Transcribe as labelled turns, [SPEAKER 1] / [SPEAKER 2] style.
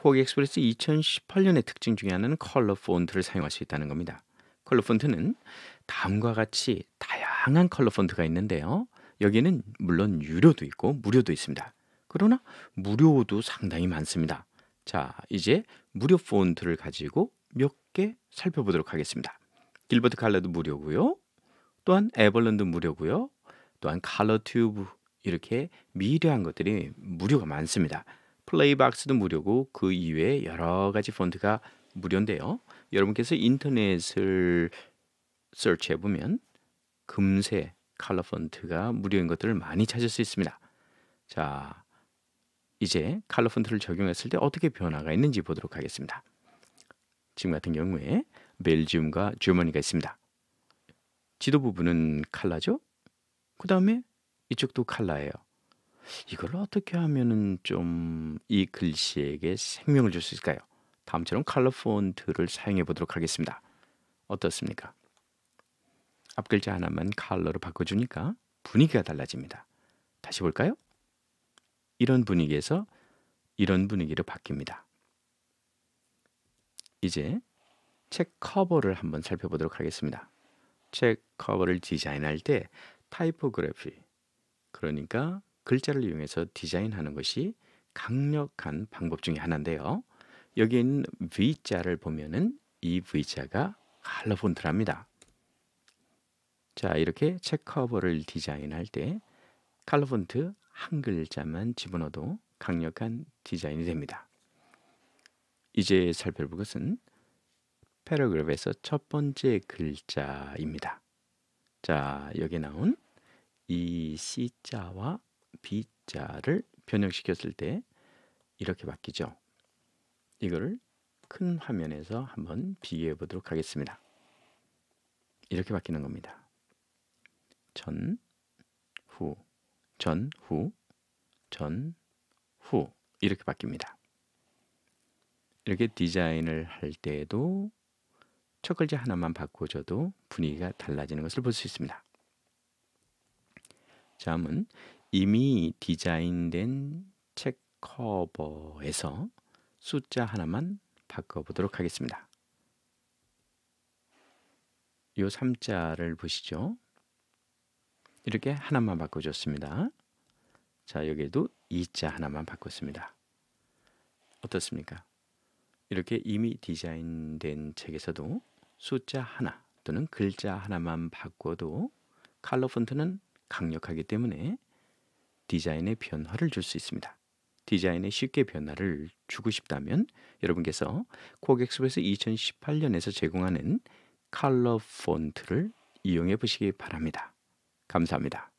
[SPEAKER 1] 코어기 엑스프레스 2018년의 특징 중에 하나는 컬러 폰트를 사용할 수 있다는 겁니다. 컬러 폰트는 다음과 같이 다양한 컬러 폰트가 있는데요. 여기는 물론 유료도 있고 무료도 있습니다. 그러나 무료도 상당히 많습니다. 자, 이제 무료 폰트를 가지고 몇 개 살펴보도록 하겠습니다. 길버트 칼라도 무료고요. 또한 에벌런도 무료고요. 또한 칼러 튜브 이렇게 미려한 것들이 무료가 많습니다. 플레이박스도 무료고 그 이외에 여러 가지 폰트가 무료인데요. 여러분께서 인터넷을 서치해 보면 금세 칼러 폰트가 무료인 것들을 많이 찾을 수 있습니다. 자, 이제 칼러 폰트를 적용했을 때 어떻게 변화가 있는지 보도록 하겠습니다. 지금 같은 경우에 벨지움과 주머니가 있습니다. 지도 부분은 칼라죠? 그 다음에 이쪽도 칼라예요. 이걸 어떻게 하면은 좀 이 글씨에게 생명을 줄 수 있을까요? 다음처럼 컬러 폰트를 사용해 보도록 하겠습니다. 어떻습니까? 앞글자 하나만 컬러로 바꿔주니까 분위기가 달라집니다. 다시 볼까요? 이런 분위기에서 이런 분위기로 바뀝니다. 이제 책 커버를 한번 살펴보도록 하겠습니다. 책 커버를 디자인할 때 타이포그래피 그러니까 글자를 이용해서 디자인하는 것이 강력한 방법 중에 하나인데요. 여기 있는 V자를 보면은 이 V자가 칼라 폰트랍니다. 자 이렇게 체커버를 디자인할 때 칼라 폰트 한 글자만 집어넣어도 강력한 디자인이 됩니다. 이제 살펴볼 것은 패러그래에서첫 번째 글자입니다. 자 여기 나온 이 C자와 B자를 변형시켰을 때 이렇게 바뀌죠. 이거큰 화면에서 한번 비교해 보도록 하겠습니다. 이렇게 바뀌는 겁니다. 전, 후, 전, 후, 전, 후 이렇게 바뀝니다. 이렇게 디자인을 할 때에도 첫 글자 하나만 바꿔줘도 분위기가 달라지는 것을 볼 수 있습니다. 다음은 이미 디자인된 체 커버에서 숫자 하나만 바꿔보도록 하겠습니다. 요 3자를 보시죠. 이렇게 하나만 바꿔줬습니다. 자, 여기에도 2자 하나만 바꿨습니다. 어떻습니까? 이렇게 이미 디자인된 책에서도 숫자 하나 또는 글자 하나만 바꿔도 칼러 폰트는 강력하기 때문에 디자인의 변화를 줄 수 있습니다. 디자인에 쉽게 변화를 주고 싶다면 여러분께서 코엑스에서 2018년에서 제공하는 칼러 폰트를 이용해 보시기 바랍니다. 감사합니다.